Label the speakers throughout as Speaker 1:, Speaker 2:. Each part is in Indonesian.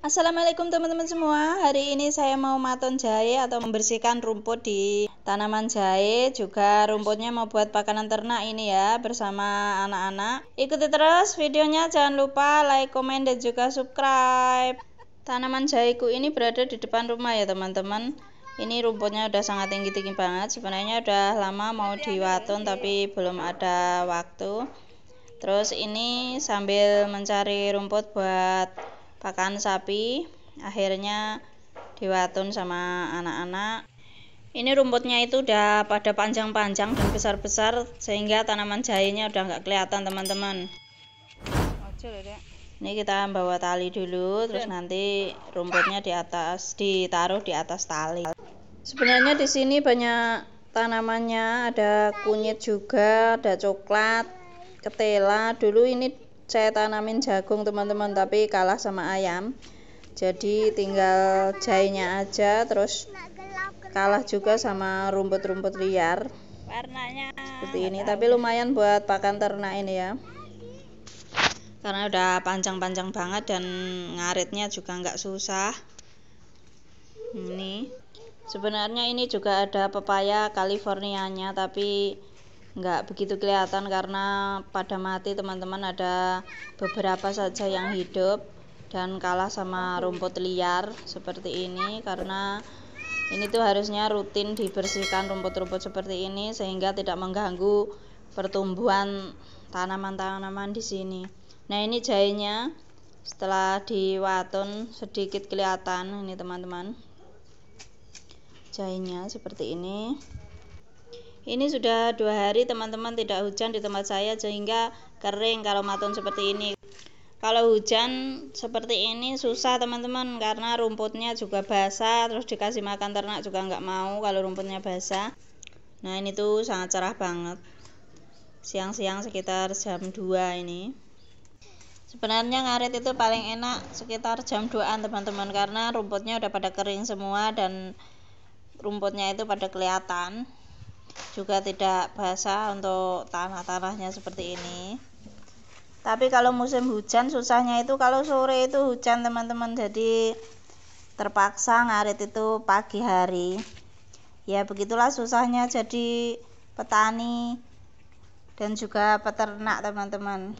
Speaker 1: Assalamualaikum teman-teman semua Hari ini saya mau maton jahe atau membersihkan rumput di tanaman jahe Juga rumputnya mau buat pakanan ternak ini ya bersama anak-anak Ikuti terus videonya jangan lupa like, komen dan juga subscribe Tanaman jaiku ini berada di depan rumah ya teman-teman ini rumputnya udah sangat tinggi-tinggi banget sebenarnya udah lama mau diwatun tapi belum ada waktu terus ini sambil mencari rumput buat pakan sapi akhirnya diwatun sama anak-anak ini rumputnya itu udah pada panjang-panjang dan besar-besar sehingga tanaman jahenya udah nggak kelihatan teman-teman ini kita bawa tali dulu terus nanti rumputnya di atas ditaruh di atas tali sebenarnya di sini banyak tanamannya ada kunyit juga ada coklat ketela dulu ini saya tanamin jagung teman-teman tapi kalah sama ayam jadi tinggal jahenya aja terus kalah juga sama rumput-rumput liar warnanya seperti ini tapi lumayan buat pakan ternak ini ya karena udah panjang-panjang banget dan ngaritnya juga nggak susah ini sebenarnya ini juga ada pepaya californianya tapi nggak begitu kelihatan karena pada mati teman-teman ada beberapa saja yang hidup dan kalah sama rumput liar seperti ini karena ini tuh harusnya rutin dibersihkan rumput-rumput seperti ini sehingga tidak mengganggu pertumbuhan tanaman-tanaman di sini. Nah, ini jahenya setelah diwatun sedikit kelihatan ini teman-teman jahenya seperti ini ini sudah dua hari teman-teman tidak hujan di tempat saya sehingga kering kalau matun seperti ini kalau hujan seperti ini susah teman-teman karena rumputnya juga basah terus dikasih makan ternak juga nggak mau kalau rumputnya basah nah ini tuh sangat cerah banget siang-siang sekitar jam 2 ini sebenarnya ngarit itu paling enak sekitar jam 2an teman-teman karena rumputnya udah pada kering semua dan rumputnya itu pada kelihatan juga tidak basah untuk tanah-tanahnya seperti ini tapi kalau musim hujan susahnya itu kalau sore itu hujan teman-teman jadi terpaksa ngarit itu pagi hari ya begitulah susahnya jadi petani dan juga peternak teman-teman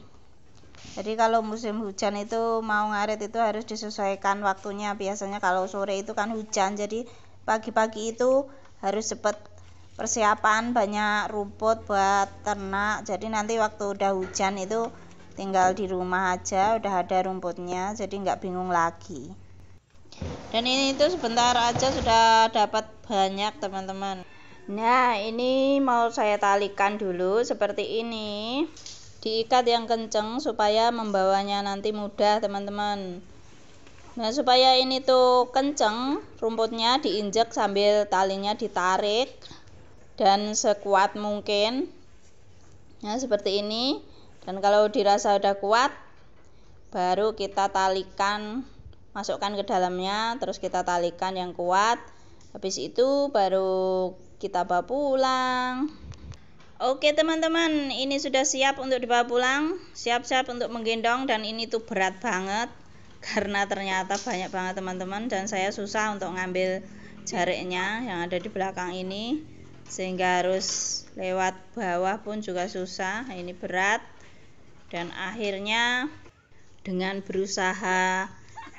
Speaker 1: jadi kalau musim hujan itu mau ngarit itu harus disesuaikan waktunya biasanya kalau sore itu kan hujan jadi pagi-pagi itu harus cepat persiapan banyak rumput buat ternak jadi nanti waktu udah hujan itu tinggal di rumah aja udah ada rumputnya jadi nggak bingung lagi dan ini itu sebentar aja sudah dapat banyak teman-teman nah ini mau saya talikan dulu seperti ini diikat yang kenceng supaya membawanya nanti mudah teman-teman Nah, supaya ini tuh kenceng, rumputnya diinjek sambil talinya ditarik dan sekuat mungkin. Nah, seperti ini. Dan kalau dirasa udah kuat, baru kita talikan, masukkan ke dalamnya, terus kita talikan yang kuat. Habis itu baru kita bawa pulang. Oke teman-teman, ini sudah siap untuk dibawa pulang, siap-siap untuk menggendong dan ini tuh berat banget karena ternyata banyak banget teman-teman dan saya susah untuk ngambil jariknya yang ada di belakang ini sehingga harus lewat bawah pun juga susah nah, ini berat dan akhirnya dengan berusaha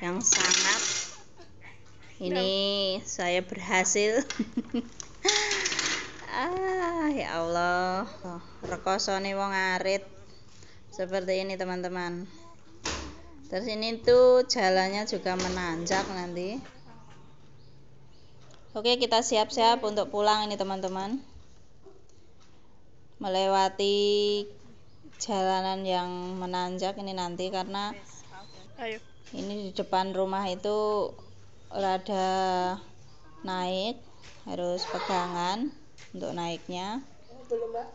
Speaker 1: yang sangat ini no. saya berhasil ah ya Allah oh, rekosone wong arit seperti ini teman-teman terus ini tuh jalannya juga menanjak nanti oke kita siap-siap untuk pulang ini teman-teman melewati jalanan yang menanjak ini nanti karena ini di depan rumah itu rada naik harus pegangan untuk naiknya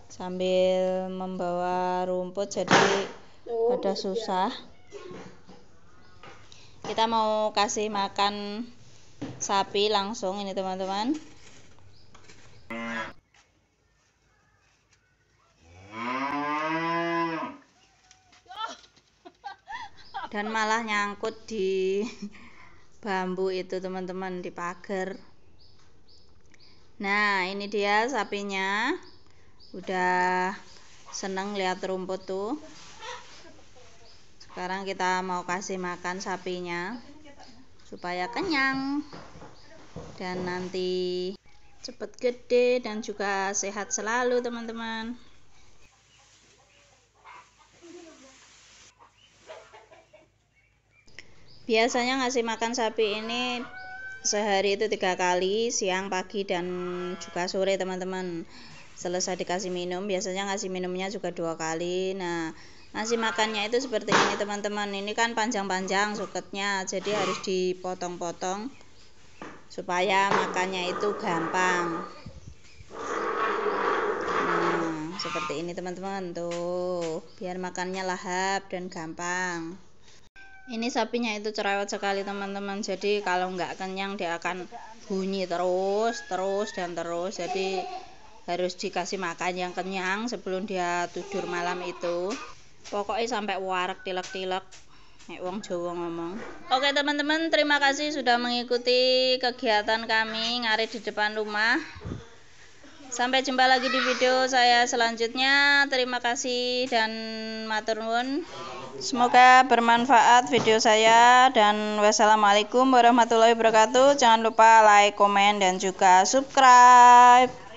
Speaker 1: sambil membawa rumput jadi ada susah kita mau kasih makan sapi langsung ini teman-teman dan malah nyangkut di bambu itu teman-teman di pagar nah ini dia sapinya udah seneng lihat rumput tuh sekarang kita mau kasih makan sapinya supaya kenyang dan nanti cepat gede dan juga sehat selalu teman-teman biasanya ngasih makan sapi ini sehari itu tiga kali siang pagi dan juga sore teman-teman selesai dikasih minum biasanya ngasih minumnya juga dua kali nah nasi makannya itu seperti ini teman-teman ini kan panjang-panjang suketnya jadi harus dipotong-potong supaya makannya itu gampang nah, seperti ini teman-teman tuh biar makannya lahap dan gampang ini sapinya itu cerewet sekali teman-teman jadi kalau nggak kenyang dia akan bunyi terus terus dan terus jadi harus dikasih makan yang kenyang sebelum dia tidur malam itu pokoknya sampai warak tilak-tilak nek wong Jawa ngomong. Oke teman-teman, terima kasih sudah mengikuti kegiatan kami ngari di depan rumah. Sampai jumpa lagi di video saya selanjutnya. Terima kasih dan matur nuwun. Semoga bermanfaat video saya dan wassalamualaikum warahmatullahi wabarakatuh. Jangan lupa like, komen dan juga subscribe.